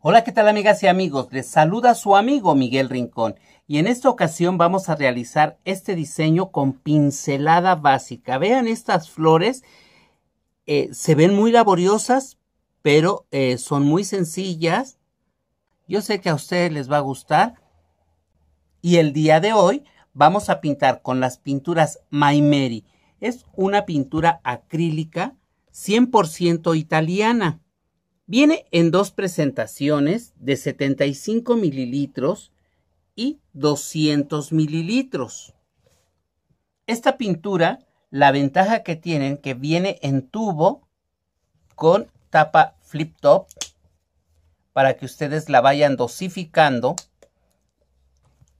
Hola, ¿qué tal amigas y amigos? Les saluda su amigo Miguel Rincón y en esta ocasión vamos a realizar este diseño con pincelada básica. Vean estas flores, eh, se ven muy laboriosas, pero eh, son muy sencillas. Yo sé que a ustedes les va a gustar. Y el día de hoy vamos a pintar con las pinturas My Es una pintura acrílica 100% italiana Viene en dos presentaciones de 75 mililitros y 200 mililitros. Esta pintura, la ventaja que tienen que viene en tubo con tapa flip top para que ustedes la vayan dosificando.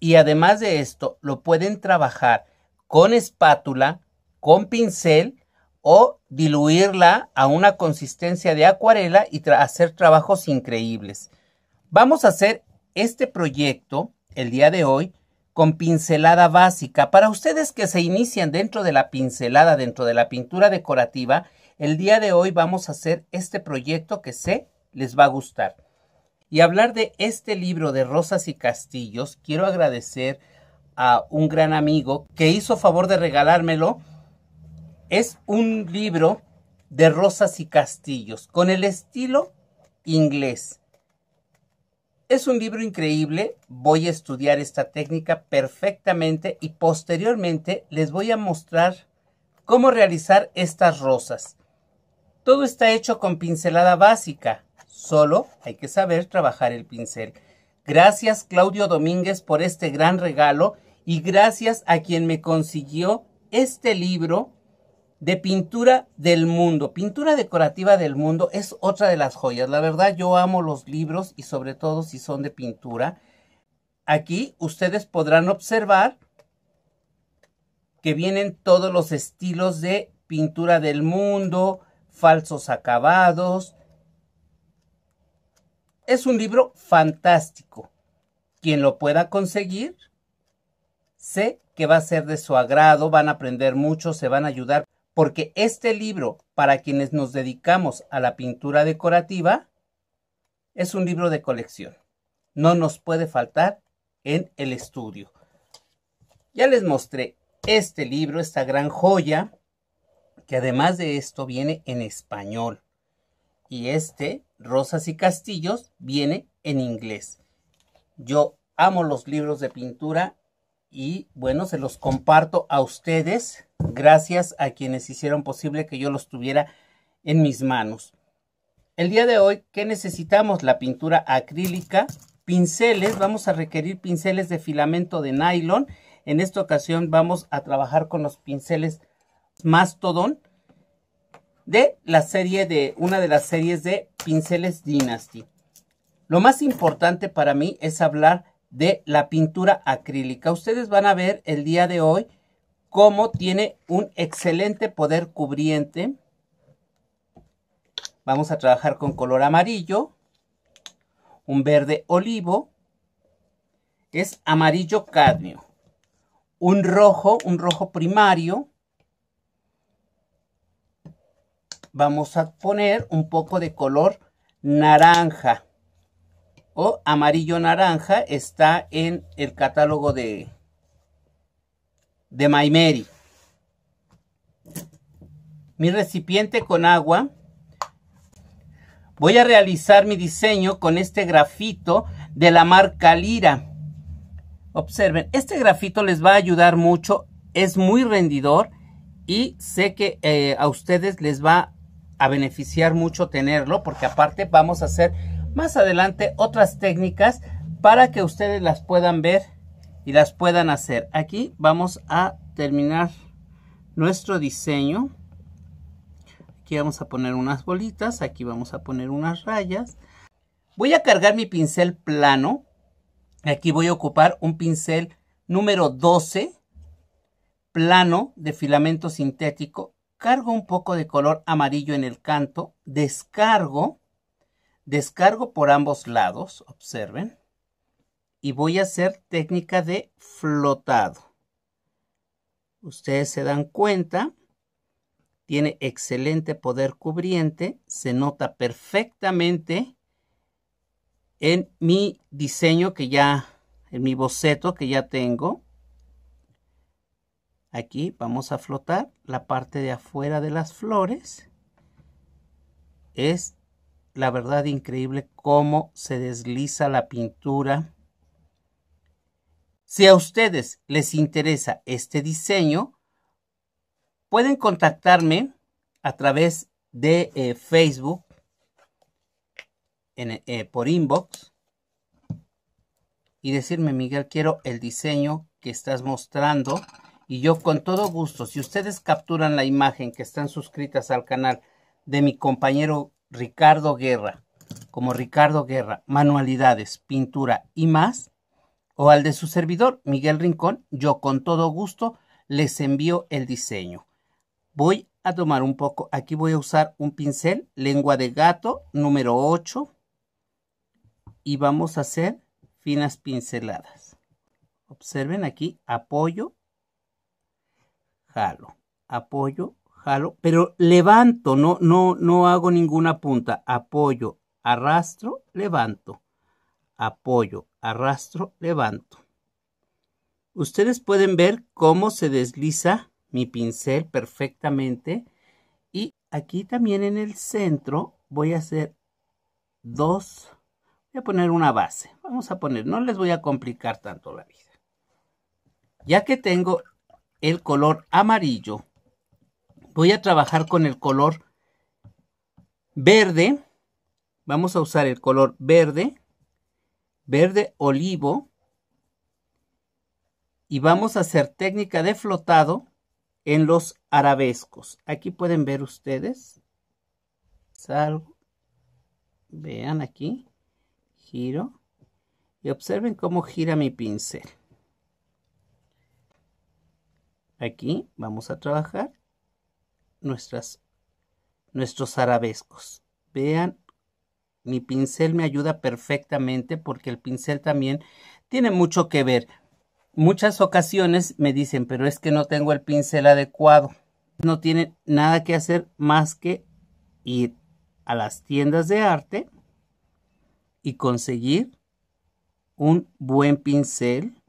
Y además de esto, lo pueden trabajar con espátula, con pincel o diluirla a una consistencia de acuarela y hacer trabajos increíbles. Vamos a hacer este proyecto el día de hoy con pincelada básica. Para ustedes que se inician dentro de la pincelada, dentro de la pintura decorativa, el día de hoy vamos a hacer este proyecto que sé les va a gustar. Y hablar de este libro de Rosas y Castillos, quiero agradecer a un gran amigo que hizo favor de regalármelo es un libro de rosas y castillos, con el estilo inglés. Es un libro increíble, voy a estudiar esta técnica perfectamente y posteriormente les voy a mostrar cómo realizar estas rosas. Todo está hecho con pincelada básica, solo hay que saber trabajar el pincel. Gracias Claudio Domínguez por este gran regalo y gracias a quien me consiguió este libro de pintura del mundo. Pintura decorativa del mundo es otra de las joyas. La verdad yo amo los libros y sobre todo si son de pintura. Aquí ustedes podrán observar que vienen todos los estilos de pintura del mundo, falsos acabados. Es un libro fantástico. Quien lo pueda conseguir, sé que va a ser de su agrado, van a aprender mucho, se van a ayudar porque este libro, para quienes nos dedicamos a la pintura decorativa, es un libro de colección. No nos puede faltar en el estudio. Ya les mostré este libro, esta gran joya, que además de esto viene en español. Y este, Rosas y Castillos, viene en inglés. Yo amo los libros de pintura y bueno, se los comparto a ustedes, gracias a quienes hicieron posible que yo los tuviera en mis manos. El día de hoy, ¿qué necesitamos? La pintura acrílica, pinceles, vamos a requerir pinceles de filamento de nylon. En esta ocasión vamos a trabajar con los pinceles Mastodon de la serie de una de las series de pinceles Dynasty. Lo más importante para mí es hablar de la pintura acrílica. Ustedes van a ver el día de hoy cómo tiene un excelente poder cubriente. Vamos a trabajar con color amarillo, un verde olivo, es amarillo cadmio, un rojo, un rojo primario. Vamos a poner un poco de color naranja o amarillo naranja está en el catálogo de de My Mi recipiente con agua. Voy a realizar mi diseño con este grafito de la marca Lira. Observen, este grafito les va a ayudar mucho, es muy rendidor y sé que eh, a ustedes les va a beneficiar mucho tenerlo porque aparte vamos a hacer más adelante otras técnicas para que ustedes las puedan ver y las puedan hacer. Aquí vamos a terminar nuestro diseño. Aquí vamos a poner unas bolitas, aquí vamos a poner unas rayas. Voy a cargar mi pincel plano. Aquí voy a ocupar un pincel número 12, plano de filamento sintético. Cargo un poco de color amarillo en el canto, descargo Descargo por ambos lados, observen. Y voy a hacer técnica de flotado. Ustedes se dan cuenta, tiene excelente poder cubriente, se nota perfectamente en mi diseño que ya, en mi boceto que ya tengo. Aquí vamos a flotar la parte de afuera de las flores. Es la verdad increíble cómo se desliza la pintura. Si a ustedes les interesa este diseño, pueden contactarme a través de eh, Facebook eh, por inbox y decirme, Miguel, quiero el diseño que estás mostrando. Y yo con todo gusto, si ustedes capturan la imagen que están suscritas al canal de mi compañero Ricardo Guerra, como Ricardo Guerra, manualidades, pintura y más, o al de su servidor, Miguel Rincón, yo con todo gusto les envío el diseño. Voy a tomar un poco, aquí voy a usar un pincel, lengua de gato, número 8, y vamos a hacer finas pinceladas. Observen aquí, apoyo, jalo, apoyo, pero levanto, no, no, no hago ninguna punta, apoyo, arrastro, levanto, apoyo, arrastro, levanto. Ustedes pueden ver cómo se desliza mi pincel perfectamente y aquí también en el centro voy a hacer dos, voy a poner una base, vamos a poner, no les voy a complicar tanto la vida. Ya que tengo el color amarillo, voy a trabajar con el color verde. Vamos a usar el color verde, verde olivo. Y vamos a hacer técnica de flotado en los arabescos. Aquí pueden ver ustedes. Salgo. Vean aquí. Giro. Y observen cómo gira mi pincel. Aquí vamos a trabajar nuestros arabescos. Vean, mi pincel me ayuda perfectamente porque el pincel también tiene mucho que ver. Muchas ocasiones me dicen, pero es que no tengo el pincel adecuado. No tiene nada que hacer más que ir a las tiendas de arte y conseguir un buen pincel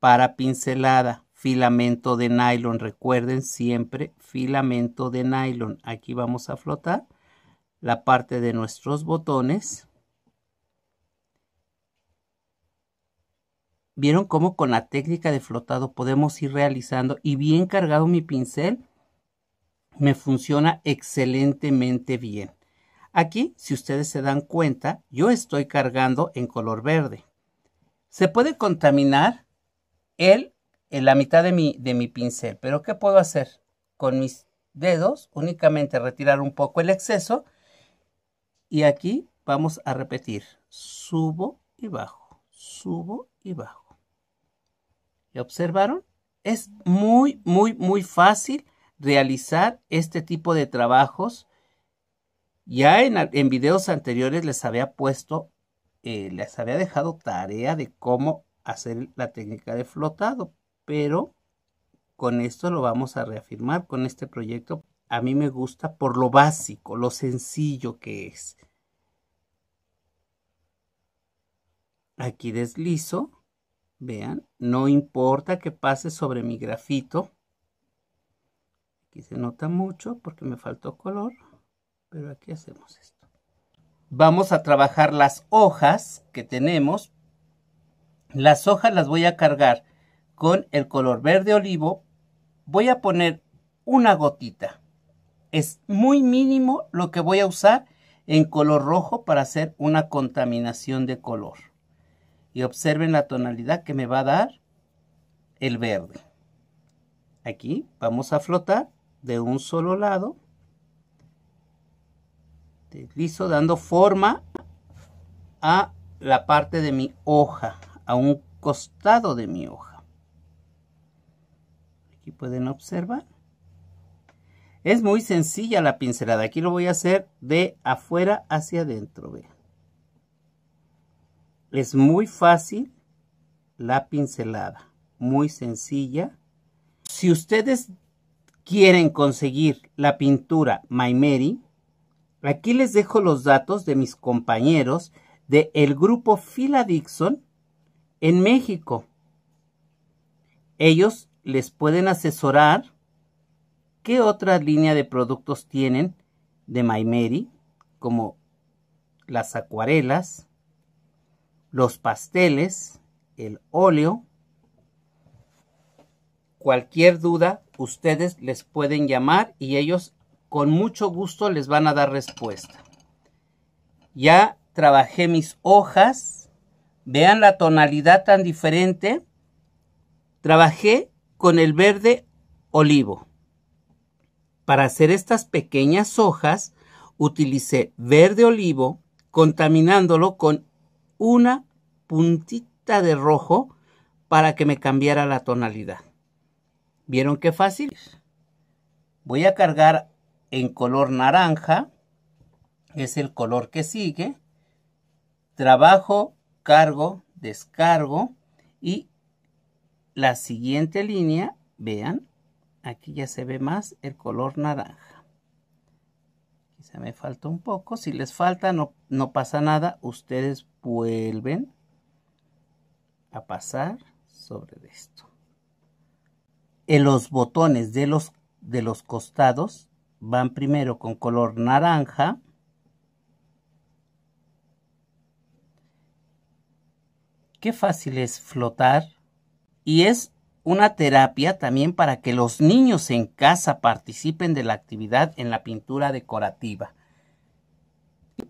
para pincelada filamento de nylon. Recuerden siempre filamento de nylon. Aquí vamos a flotar la parte de nuestros botones. Vieron cómo con la técnica de flotado podemos ir realizando y bien cargado mi pincel me funciona excelentemente bien. Aquí, si ustedes se dan cuenta, yo estoy cargando en color verde. Se puede contaminar el en la mitad de mi, de mi pincel. Pero ¿qué puedo hacer? Con mis dedos únicamente retirar un poco el exceso y aquí vamos a repetir. Subo y bajo, subo y bajo. y observaron? Es muy, muy, muy fácil realizar este tipo de trabajos. Ya en, en videos anteriores les había puesto, eh, les había dejado tarea de cómo hacer la técnica de flotado, pero con esto lo vamos a reafirmar con este proyecto. A mí me gusta por lo básico, lo sencillo que es. Aquí deslizo, vean, no importa que pase sobre mi grafito. Aquí se nota mucho porque me faltó color, pero aquí hacemos esto. Vamos a trabajar las hojas que tenemos. Las hojas las voy a cargar con el color verde olivo, voy a poner una gotita. Es muy mínimo lo que voy a usar en color rojo para hacer una contaminación de color. Y observen la tonalidad que me va a dar el verde. Aquí vamos a flotar de un solo lado. Deslizo dando forma a la parte de mi hoja, a un costado de mi hoja pueden observar. Es muy sencilla la pincelada. Aquí lo voy a hacer de afuera hacia adentro. Vean. Es muy fácil la pincelada. Muy sencilla. Si ustedes quieren conseguir la pintura My aquí les dejo los datos de mis compañeros del el grupo Fila Dixon en México. Ellos les pueden asesorar qué otra línea de productos tienen de Maimeri, como las acuarelas, los pasteles, el óleo. Cualquier duda, ustedes les pueden llamar y ellos con mucho gusto les van a dar respuesta. Ya trabajé mis hojas. Vean la tonalidad tan diferente. Trabajé con el verde olivo. Para hacer estas pequeñas hojas utilicé verde olivo contaminándolo con una puntita de rojo para que me cambiara la tonalidad. ¿Vieron qué fácil? Voy a cargar en color naranja, es el color que sigue. Trabajo, cargo, descargo y la siguiente línea, vean, aquí ya se ve más el color naranja. Quizá me falta un poco, si les falta no, no pasa nada, ustedes vuelven a pasar sobre esto. En los botones de los, de los costados van primero con color naranja, Qué fácil es flotar y es una terapia también para que los niños en casa participen de la actividad en la pintura decorativa.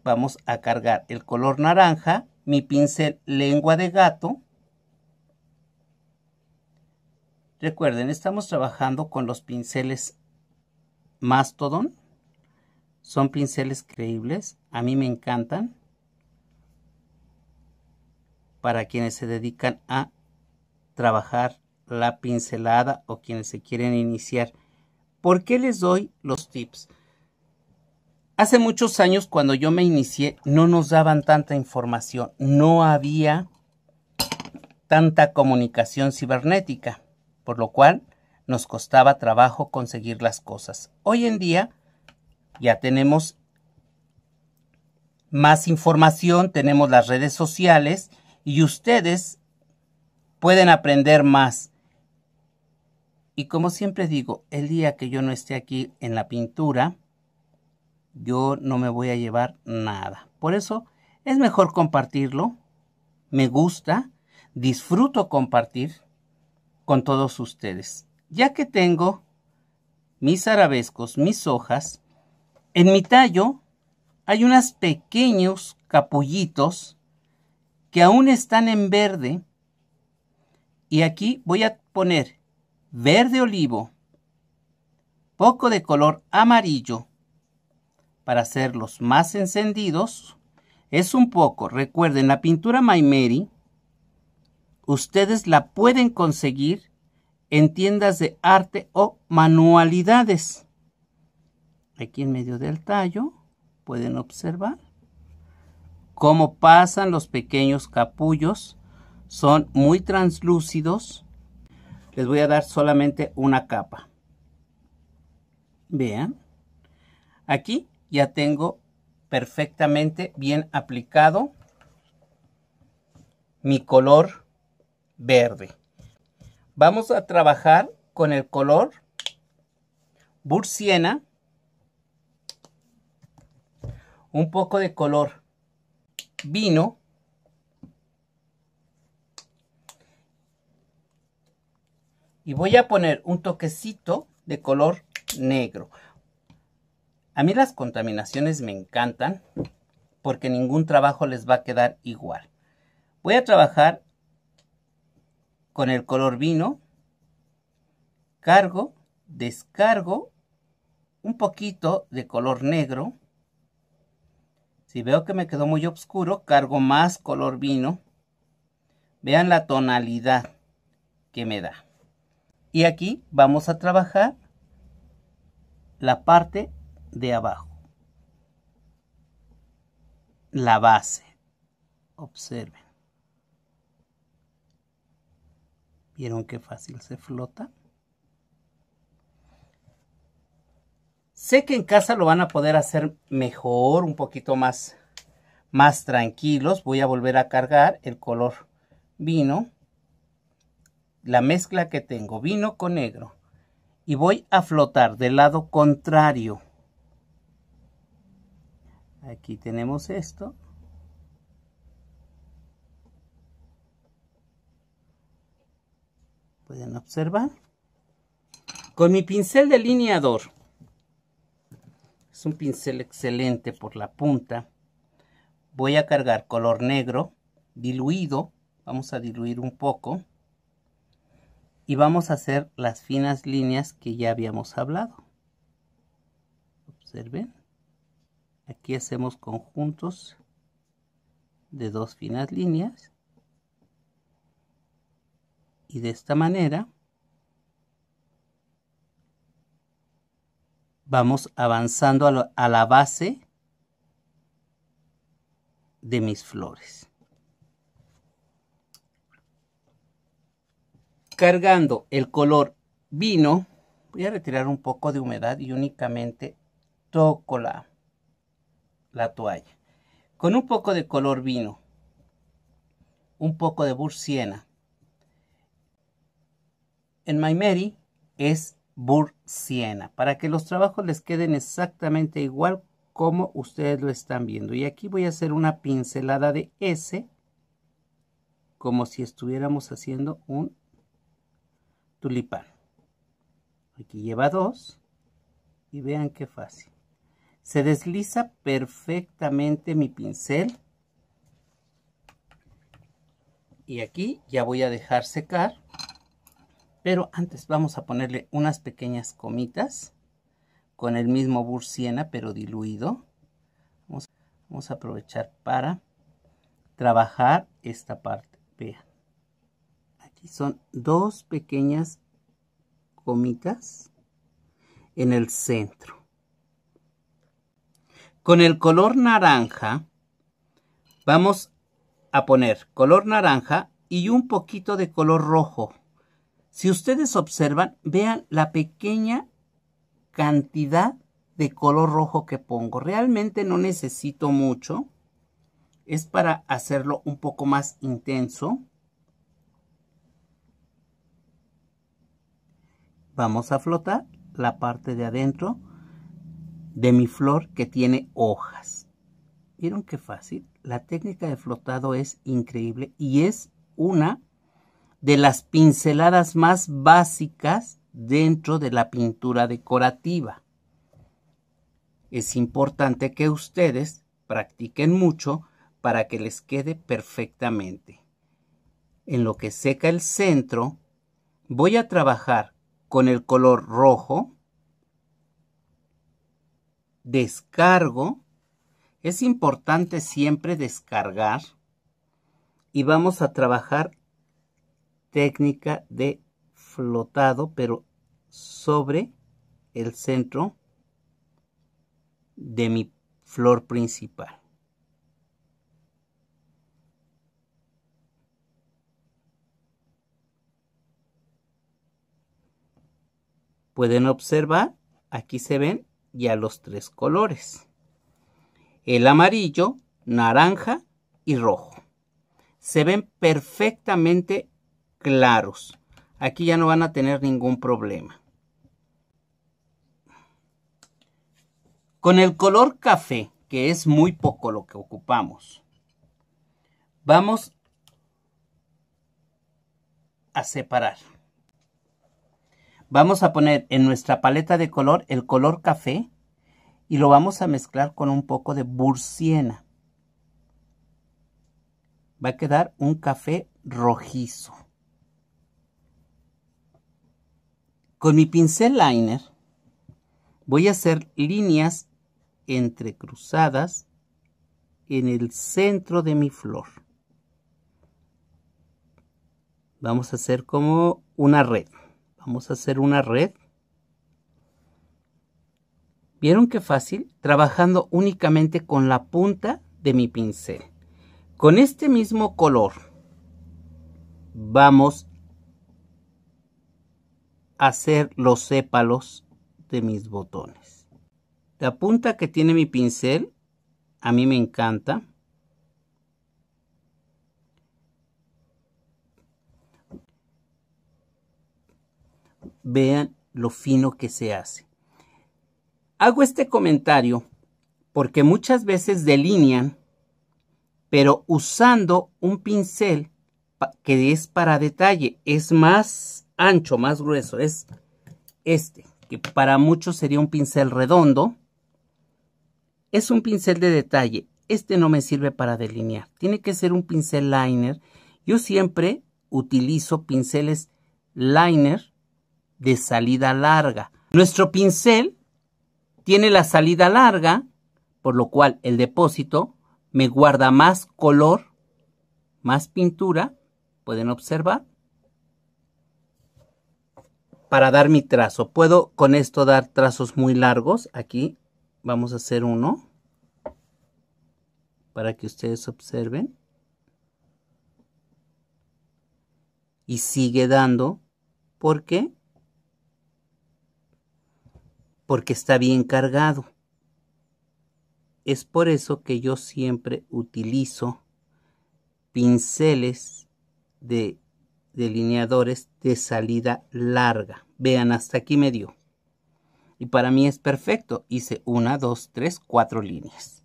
Vamos a cargar el color naranja, mi pincel lengua de gato. Recuerden, estamos trabajando con los pinceles Mastodon. Son pinceles creíbles, a mí me encantan. Para quienes se dedican a trabajar la pincelada o quienes se quieren iniciar. ¿Por qué les doy los tips? Hace muchos años cuando yo me inicié no nos daban tanta información, no había tanta comunicación cibernética, por lo cual nos costaba trabajo conseguir las cosas. Hoy en día ya tenemos más información, tenemos las redes sociales y ustedes pueden aprender más. Y como siempre digo, el día que yo no esté aquí en la pintura, yo no me voy a llevar nada. Por eso es mejor compartirlo. Me gusta, disfruto compartir con todos ustedes. Ya que tengo mis arabescos, mis hojas, en mi tallo hay unos pequeños capullitos que aún están en verde y aquí voy a poner verde olivo, poco de color amarillo, para hacerlos más encendidos. Es un poco, recuerden, la pintura My ustedes la pueden conseguir en tiendas de arte o manualidades. Aquí en medio del tallo pueden observar cómo pasan los pequeños capullos son muy translúcidos, les voy a dar solamente una capa. Vean, aquí ya tengo perfectamente bien aplicado mi color verde. Vamos a trabajar con el color bursiena un poco de color vino, y voy a poner un toquecito de color negro. A mí las contaminaciones me encantan porque ningún trabajo les va a quedar igual. Voy a trabajar con el color vino, cargo, descargo un poquito de color negro. Si veo que me quedó muy oscuro, cargo más color vino. Vean la tonalidad que me da. Y aquí vamos a trabajar la parte de abajo. La base. Observen. ¿Vieron qué fácil se flota? Sé que en casa lo van a poder hacer mejor, un poquito más, más tranquilos. Voy a volver a cargar el color vino la mezcla que tengo, vino con negro, y voy a flotar del lado contrario. Aquí tenemos esto. Pueden observar. Con mi pincel delineador, es un pincel excelente por la punta, voy a cargar color negro diluido, vamos a diluir un poco y vamos a hacer las finas líneas que ya habíamos hablado. Observen. Aquí hacemos conjuntos de dos finas líneas. Y de esta manera vamos avanzando a, la base de mis flores. cargando el color vino, voy a retirar un poco de humedad y únicamente toco la, toalla. Con un poco de color vino, un poco de bursiena. En My Mary es bursiena, para que los trabajos les queden exactamente igual como ustedes lo están viendo. Y aquí voy a hacer una pincelada de S, como si estuviéramos haciendo un tulipán. Aquí lleva dos. Y vean qué fácil. Se desliza perfectamente mi pincel. Y aquí ya voy a dejar secar. Pero antes vamos a ponerle unas pequeñas comitas. Con el mismo bursiena pero diluido. vamos a aprovechar para trabajar esta parte son dos pequeñas gomitas en el centro. Con el color naranja vamos a poner color naranja y un poquito de color rojo. Si ustedes observan, vean la pequeña cantidad de color rojo que pongo. Realmente no necesito mucho. Es para hacerlo un poco más intenso. vamos a flotar la parte de adentro de mi flor que tiene hojas. ¿Vieron qué fácil? La técnica de flotado es increíble y es una de las pinceladas más básicas dentro de la pintura decorativa. Es importante que ustedes practiquen mucho para que les quede perfectamente. En lo que seca el centro, voy a trabajar con el color rojo, descargo, es importante siempre descargar y vamos a trabajar técnica de flotado, pero sobre el centro de mi flor principal. Pueden observar, aquí se ven ya los tres colores. El amarillo, naranja y rojo. Se ven perfectamente claros. Aquí ya no van a tener ningún problema. Con el color café, que es muy poco lo que ocupamos, vamos a separar. Vamos a poner en nuestra paleta de color el color café y lo vamos a mezclar con un poco de bursiena. Va a quedar un café rojizo. Con mi pincel liner voy a hacer líneas entrecruzadas en el centro de mi flor. Vamos a hacer como una red. Vamos a hacer una red. ¿Vieron qué fácil? Trabajando únicamente con la punta de mi pincel. Con este mismo color vamos a hacer los sépalos de mis botones. La punta que tiene mi pincel a mí me encanta. vean lo fino que se hace. Hago este comentario porque muchas veces delinean, pero usando un pincel que es para detalle, es más ancho, más grueso, es este, que para muchos sería un pincel redondo. Es un pincel de detalle, este no me sirve para delinear, tiene que ser un pincel liner. Yo siempre utilizo pinceles liner de salida larga. Nuestro pincel tiene la salida larga, por lo cual el depósito me guarda más color, más pintura, pueden observar, para dar mi trazo. Puedo con esto dar trazos muy largos, aquí vamos a hacer uno, para que ustedes observen. Y sigue dando, porque porque está bien cargado. Es por eso que yo siempre utilizo pinceles de delineadores de salida larga. Vean, hasta aquí me dio. Y para mí es perfecto. Hice una, dos, tres, cuatro líneas.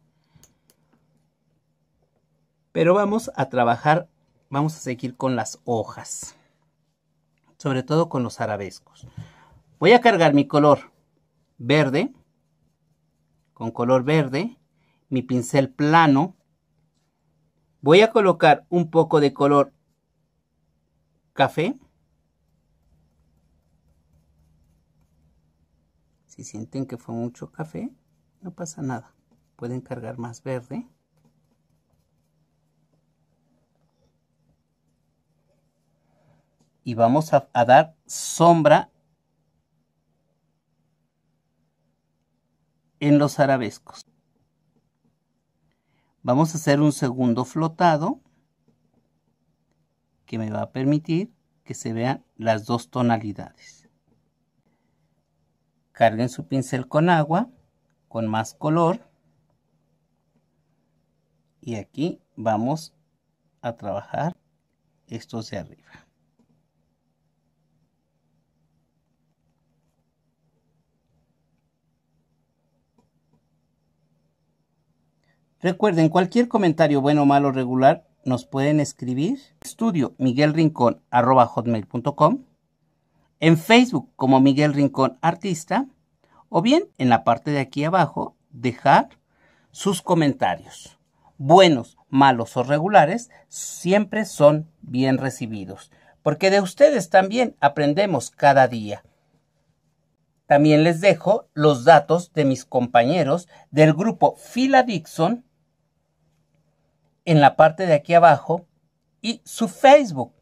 Pero vamos a trabajar, vamos a seguir con las hojas. Sobre todo con los arabescos. Voy a cargar mi color verde, con color verde, mi pincel plano. Voy a colocar un poco de color café. Si sienten que fue mucho café, no pasa nada. Pueden cargar más verde. Y vamos a, dar sombra en los arabescos. Vamos a hacer un segundo flotado que me va a permitir que se vean las dos tonalidades. Carguen su pincel con agua, con más color. Y aquí vamos a trabajar estos de arriba. Recuerden, cualquier comentario bueno, malo, o regular, nos pueden escribir. Estudio hotmail.com En Facebook como Miguel Rincón Artista. O bien, en la parte de aquí abajo, dejar sus comentarios. Buenos, malos o regulares, siempre son bien recibidos. Porque de ustedes también aprendemos cada día. También les dejo los datos de mis compañeros del grupo Fila Dixon en la parte de aquí abajo y su Facebook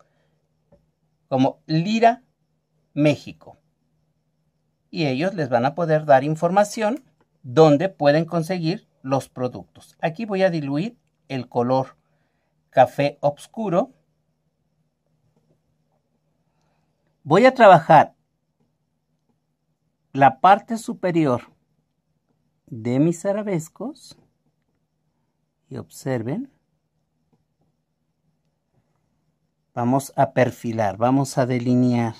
como Lira México. Y ellos les van a poder dar información donde pueden conseguir los productos. Aquí voy a diluir el color café oscuro. Voy a trabajar la parte superior de mis arabescos y observen Vamos a perfilar, vamos a delinear.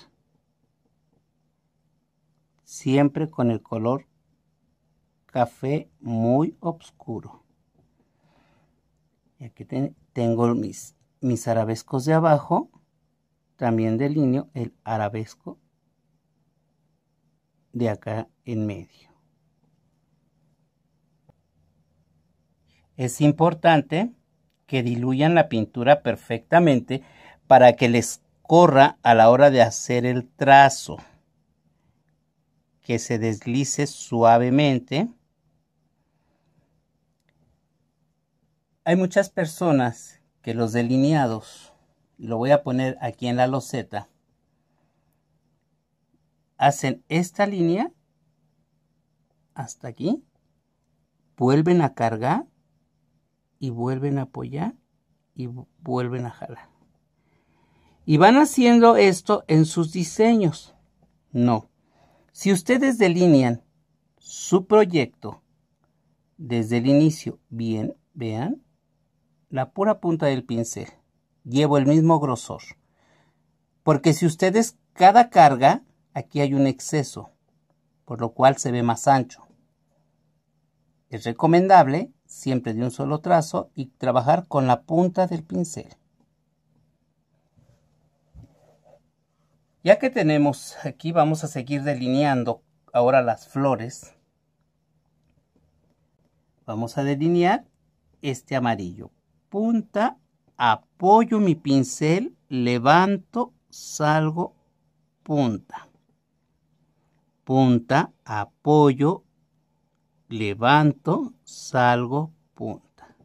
Siempre con el color café muy oscuro. Y aquí tengo mis, mis arabescos de abajo. También delineo el arabesco de acá en medio. Es importante que diluyan la pintura perfectamente para que les corra a la hora de hacer el trazo, que se deslice suavemente. Hay muchas personas que los delineados, lo voy a poner aquí en la loseta, hacen esta línea hasta aquí, vuelven a cargar y vuelven a apoyar y vuelven a jalar y van haciendo esto en sus diseños. No. Si ustedes delinean su proyecto desde el inicio, bien, vean, la pura punta del pincel, llevo el mismo grosor. Porque si ustedes cada carga, aquí hay un exceso, por lo cual se ve más ancho. Es recomendable siempre de un solo trazo y trabajar con la punta del pincel. Ya que tenemos aquí, vamos a seguir delineando ahora las flores. Vamos a delinear este amarillo. Punta, apoyo mi pincel, levanto, salgo, punta. Punta, apoyo, levanto, salgo, punta.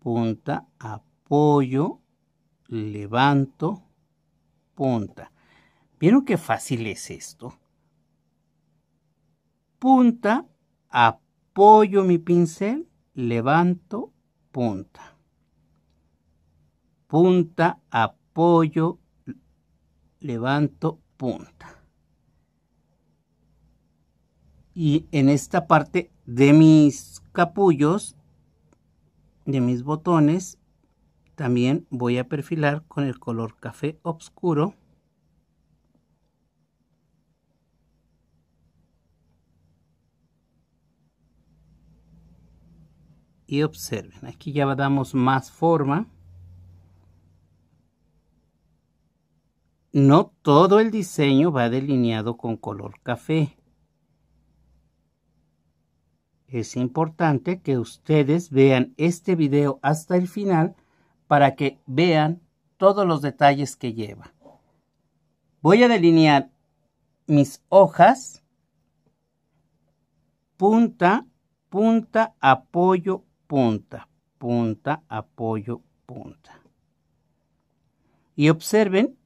Punta, apoyo, levanto, punta. ¿Vieron qué fácil es esto? Punta, apoyo mi pincel, levanto, punta. Punta, apoyo, levanto, punta. Y en esta parte de mis capullos, de mis botones, también voy a perfilar con el color café oscuro. Y observen, aquí ya damos más forma. No todo el diseño va delineado con color café. Es importante que ustedes vean este video hasta el final para que vean todos los detalles que lleva. Voy a delinear mis hojas, punta, punta, apoyo, punta, punta, apoyo, punta. Y observen,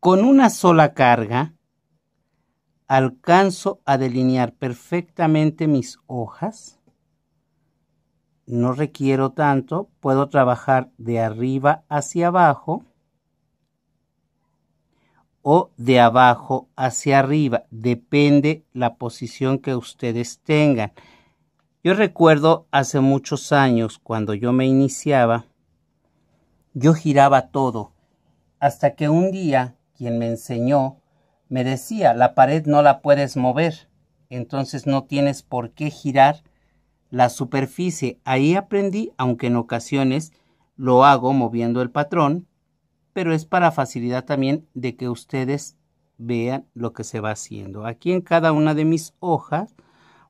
con una sola carga, alcanzo a delinear perfectamente mis hojas no requiero tanto, puedo trabajar de arriba hacia abajo o de abajo hacia arriba, depende la posición que ustedes tengan. Yo recuerdo hace muchos años cuando yo me iniciaba, yo giraba todo, hasta que un día quien me enseñó me decía, la pared no la puedes mover, entonces no tienes por qué girar la superficie. Ahí aprendí, aunque en ocasiones lo hago moviendo el patrón, pero es para facilidad también de que ustedes vean lo que se va haciendo. Aquí en cada una de mis hojas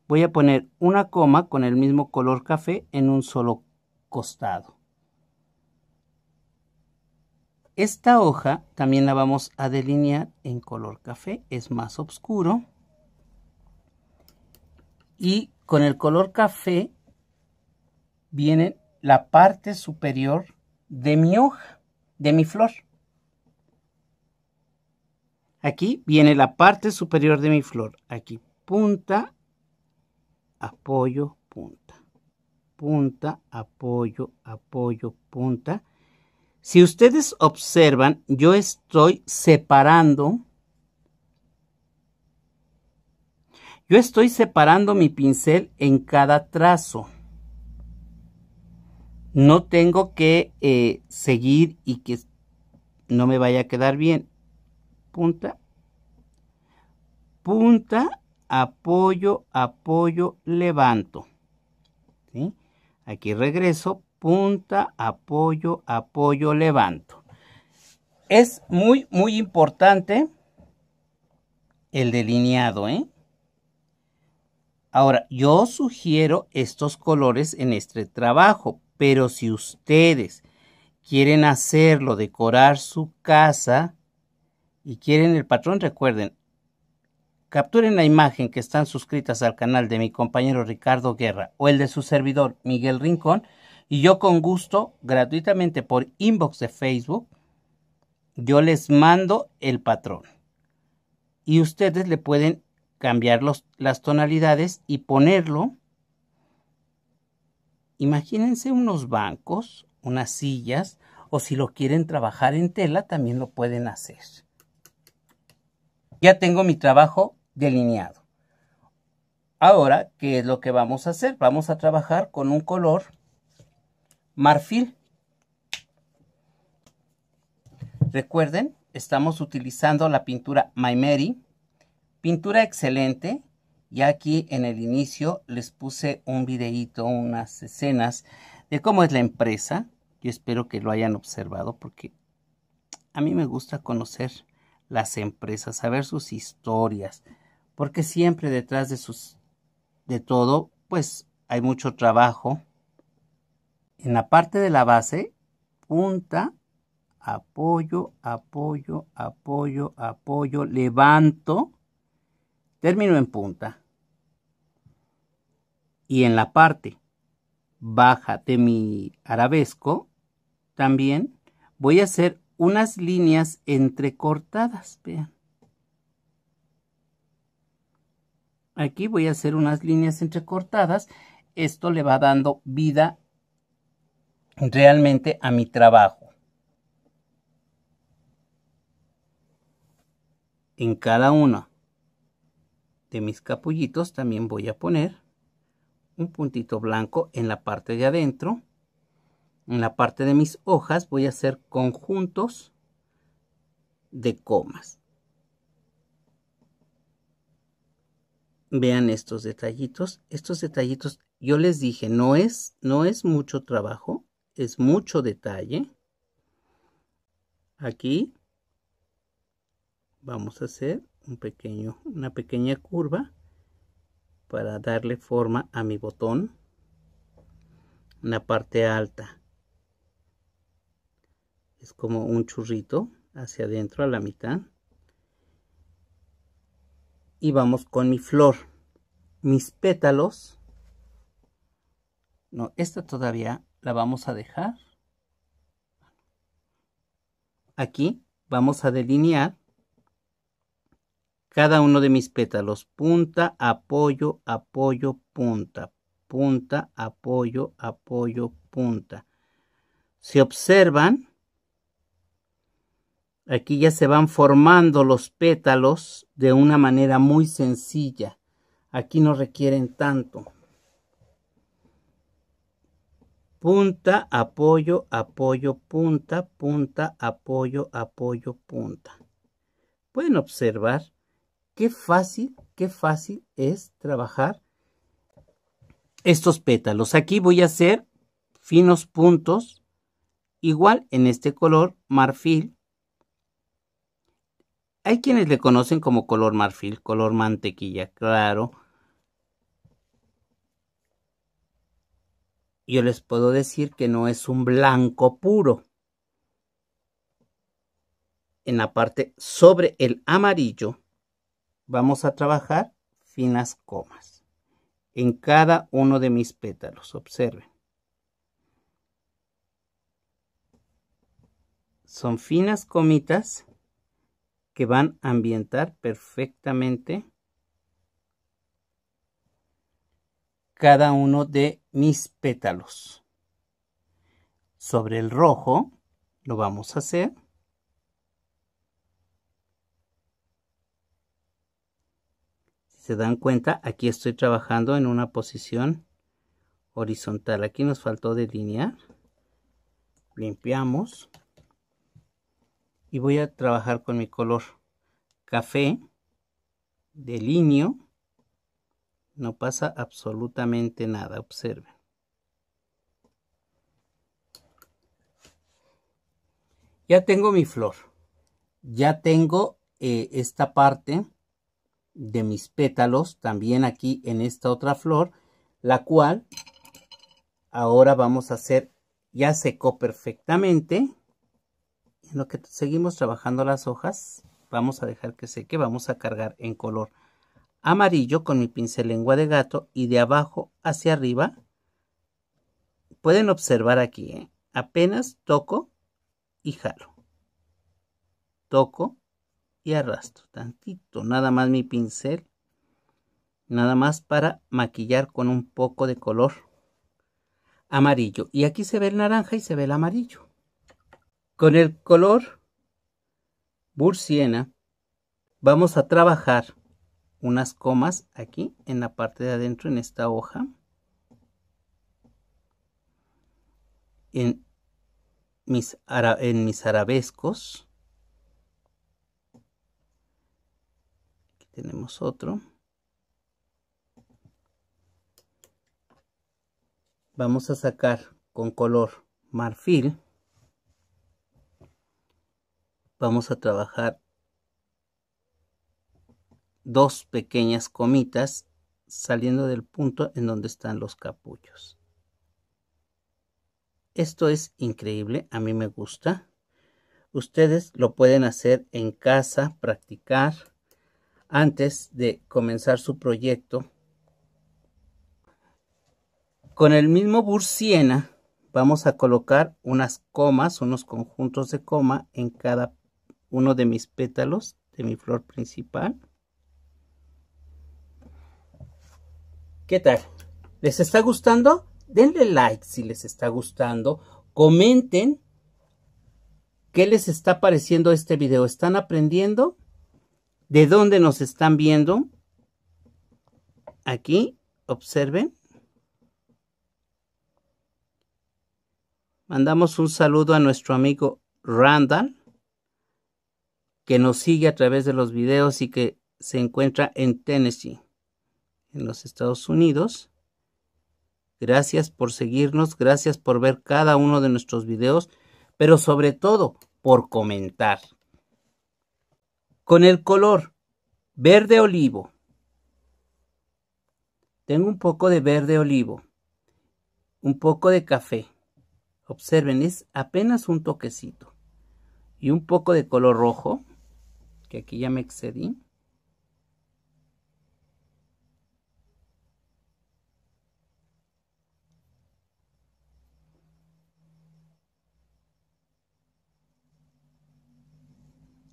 voy a poner una coma con el mismo color café en un solo costado. Esta hoja también la vamos a delinear en color café, es más oscuro. Y con el color café viene la parte superior de mi hoja, de mi flor. Aquí viene la parte superior de mi flor. Aquí punta, apoyo, punta. Punta, apoyo, apoyo, punta. Si ustedes observan, yo estoy separando Yo estoy separando mi pincel en cada trazo. No tengo que eh, seguir y que no me vaya a quedar bien. Punta, punta, apoyo, apoyo, levanto. Aquí regreso, punta, apoyo, apoyo, levanto. Es muy, muy importante el delineado, ¿eh? Ahora, yo sugiero estos colores en este trabajo, pero si ustedes quieren hacerlo, decorar su casa y quieren el patrón, recuerden, capturen la imagen que están suscritas al canal de mi compañero Ricardo Guerra o el de su servidor Miguel Rincón y yo con gusto, gratuitamente por inbox de Facebook, yo les mando el patrón. Y ustedes le pueden cambiar las tonalidades y ponerlo. Imagínense unos bancos, unas sillas, o si lo quieren trabajar en tela, también lo pueden hacer. Ya tengo mi trabajo delineado. Ahora, ¿qué es lo que vamos a hacer? Vamos a trabajar con un color marfil. Recuerden, estamos utilizando la pintura My Mary Pintura excelente. Y aquí en el inicio les puse un videíto, unas escenas de cómo es la empresa. Yo espero que lo hayan observado porque a mí me gusta conocer las empresas, saber sus historias, porque siempre detrás de sus de todo, pues hay mucho trabajo. En la parte de la base, punta, apoyo, apoyo, apoyo, apoyo, levanto Termino en punta y en la parte baja de mi arabesco también voy a hacer unas líneas entrecortadas, vean. Aquí voy a hacer unas líneas entrecortadas. Esto le va dando vida realmente a mi trabajo. En cada uno de mis capullitos también voy a poner un puntito blanco en la parte de adentro. En la parte de mis hojas voy a hacer conjuntos de comas. Vean estos detallitos. Estos detallitos, yo les dije, no es, no es mucho trabajo, es mucho detalle. Aquí vamos a hacer un pequeño, una pequeña curva para darle forma a mi botón en la parte alta es como un churrito hacia adentro a la mitad y vamos con mi flor mis pétalos no, esta todavía la vamos a dejar aquí vamos a delinear cada uno de mis pétalos. Punta, apoyo, apoyo, punta. Punta, apoyo, apoyo, punta. Si observan, aquí ya se van formando los pétalos de una manera muy sencilla. Aquí no requieren tanto. Punta, apoyo, apoyo, punta, punta, apoyo, apoyo, punta. Pueden observar qué fácil, qué fácil es trabajar estos pétalos. Aquí voy a hacer finos puntos, igual en este color marfil. Hay quienes le conocen como color marfil, color mantequilla, claro. Yo les puedo decir que no es un blanco puro. En la parte sobre el amarillo vamos a trabajar finas comas en cada uno de mis pétalos, observen. Son finas comitas que van a ambientar perfectamente cada uno de mis pétalos. Sobre el rojo lo vamos a hacer se dan cuenta, aquí estoy trabajando en una posición horizontal. Aquí nos faltó delinear. Limpiamos. Y voy a trabajar con mi color café. Delineo. No pasa absolutamente nada, observen. Ya tengo mi flor. Ya tengo eh, esta parte de mis pétalos también aquí en esta otra flor la cual ahora vamos a hacer ya secó perfectamente en lo que seguimos trabajando las hojas vamos a dejar que seque vamos a cargar en color amarillo con mi pincel lengua de gato y de abajo hacia arriba pueden observar aquí ¿eh? apenas toco y jalo toco y arrastro tantito, nada más mi pincel, nada más para maquillar con un poco de color amarillo. Y aquí se ve el naranja y se ve el amarillo. Con el color bursiena vamos a trabajar unas comas aquí en la parte de adentro en esta hoja. En mis, en mis arabescos. tenemos otro vamos a sacar con color marfil vamos a trabajar dos pequeñas comitas saliendo del punto en donde están los capullos esto es increíble a mí me gusta ustedes lo pueden hacer en casa practicar antes de comenzar su proyecto. Con el mismo bursiena vamos a colocar unas comas, unos conjuntos de coma en cada uno de mis pétalos de mi flor principal. ¿Qué tal? ¿Les está gustando? Denle like si les está gustando. Comenten qué les está pareciendo este video. ¿Están aprendiendo? de dónde nos están viendo. Aquí, observen. Mandamos un saludo a nuestro amigo Randall, que nos sigue a través de los videos y que se encuentra en Tennessee, en los Estados Unidos. Gracias por seguirnos, gracias por ver cada uno de nuestros videos, pero sobre todo por comentar con el color verde olivo. Tengo un poco de verde olivo, un poco de café. Observen, es apenas un toquecito. Y un poco de color rojo, que aquí ya me excedí.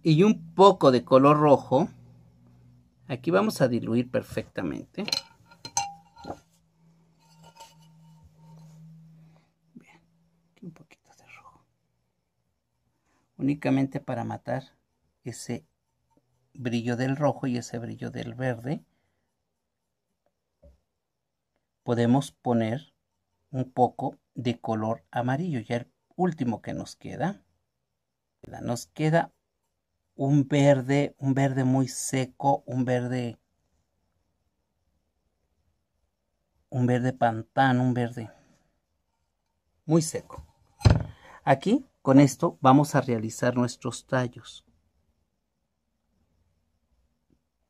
y un poco de color rojo. Aquí vamos a diluir perfectamente. Bien, un poquito de rojo. Únicamente para matar ese brillo del rojo y ese brillo del verde. Podemos poner un poco de color amarillo, ya el último que nos queda. Nos queda un verde, un verde muy seco, un verde, un verde pantano, un verde muy seco. Aquí, con esto, vamos a realizar nuestros tallos.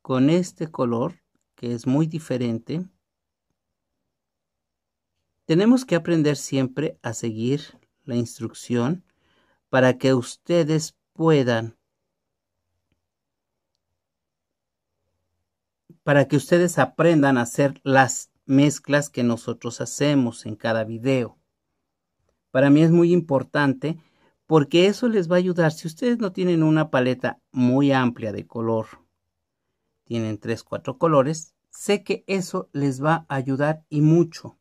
Con este color, que es muy diferente, tenemos que aprender siempre a seguir la instrucción para que ustedes puedan para que ustedes aprendan a hacer las mezclas que nosotros hacemos en cada video. Para mí es muy importante porque eso les va a ayudar. Si ustedes no tienen una paleta muy amplia de color, tienen 3, 4 colores, sé que eso les va a ayudar y mucho.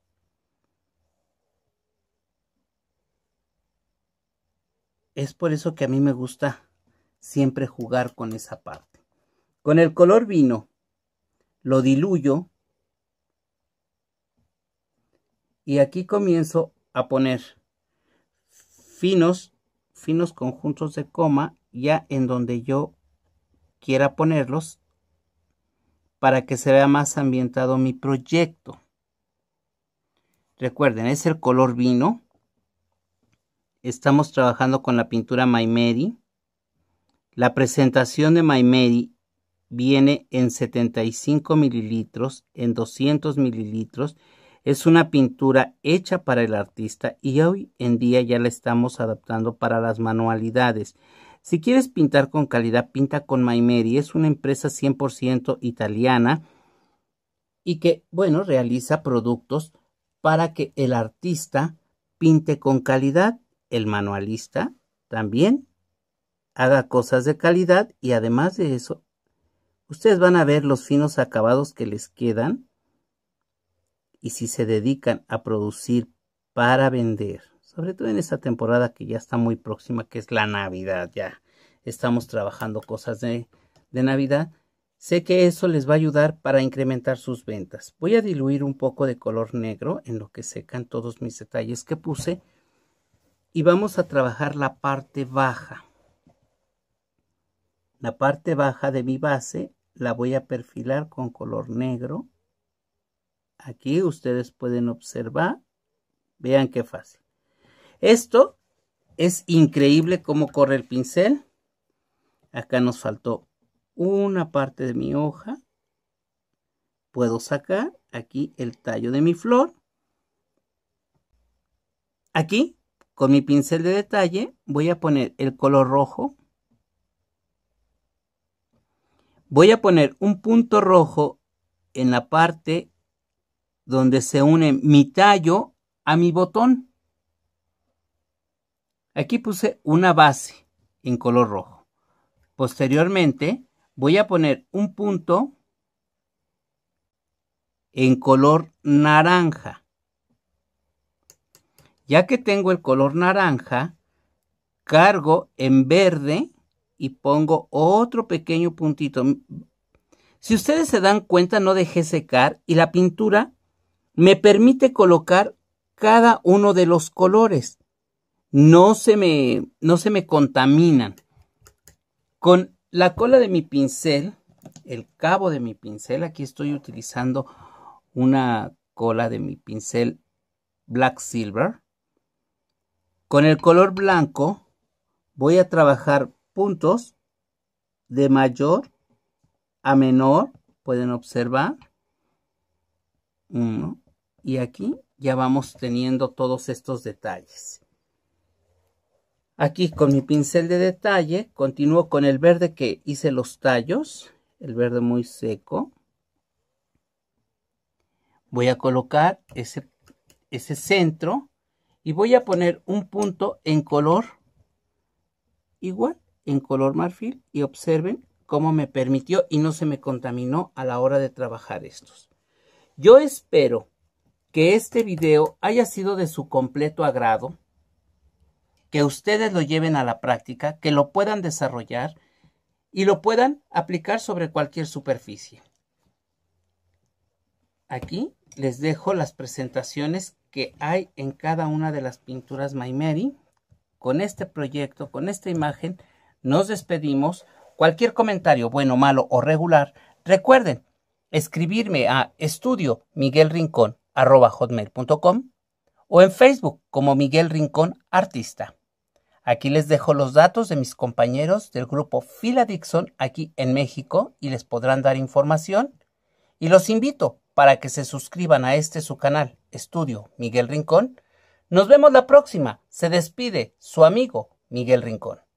Es por eso que a mí me gusta siempre jugar con esa parte. Con el color vino lo diluyo y aquí comienzo a poner finos, finos conjuntos de coma ya en donde yo quiera ponerlos para que se vea más ambientado mi proyecto. Recuerden, es el color vino. Estamos trabajando con la pintura Maimeri. La presentación de Maimeri viene en 75 mililitros, en 200 mililitros. Es una pintura hecha para el artista y hoy en día ya la estamos adaptando para las manualidades. Si quieres pintar con calidad, pinta con Maimeri. Es una empresa 100% italiana y que, bueno, realiza productos para que el artista pinte con calidad, el manualista también haga cosas de calidad y además de eso Ustedes van a ver los finos acabados que les quedan y si se dedican a producir para vender, sobre todo en esta temporada que ya está muy próxima, que es la Navidad, ya estamos trabajando cosas de, Navidad, sé que eso les va a ayudar para incrementar sus ventas. Voy a diluir un poco de color negro en lo que secan todos mis detalles que puse y vamos a trabajar la parte baja. La parte baja de mi base la voy a perfilar con color negro. Aquí ustedes pueden observar. Vean qué fácil. Esto es increíble cómo corre el pincel. Acá nos faltó una parte de mi hoja. Puedo sacar aquí el tallo de mi flor. Aquí, con mi pincel de detalle, voy a poner el color rojo Voy a poner un punto rojo en la parte donde se une mi tallo a mi botón. Aquí puse una base en color rojo. Posteriormente voy a poner un punto en color naranja. Ya que tengo el color naranja, cargo en verde y pongo otro pequeño puntito. Si ustedes se dan cuenta, no dejé secar y la pintura me permite colocar cada uno de los colores. No se me, no se me contaminan. Con la cola de mi pincel, el cabo de mi pincel, aquí estoy utilizando una cola de mi pincel Black Silver. Con el color blanco voy a trabajar puntos de mayor a menor, pueden observar. Uno. Y aquí ya vamos teniendo todos estos detalles. Aquí con mi pincel de detalle continúo con el verde que hice los tallos, el verde muy seco. Voy a colocar ese, ese centro y voy a poner un punto en color igual en color marfil y observen cómo me permitió y no se me contaminó a la hora de trabajar estos. Yo espero que este video haya sido de su completo agrado, que ustedes lo lleven a la práctica, que lo puedan desarrollar y lo puedan aplicar sobre cualquier superficie. Aquí les dejo las presentaciones que hay en cada una de las pinturas My Mary. Con este proyecto, con esta imagen, nos despedimos. Cualquier comentario, bueno, malo o regular, recuerden escribirme a estudio Miguel o en Facebook como Miguel Rincón Artista. Aquí les dejo los datos de mis compañeros del grupo Philadixon aquí en México y les podrán dar información. Y los invito para que se suscriban a este su canal, Estudio Miguel Rincón. Nos vemos la próxima. Se despide su amigo Miguel Rincón.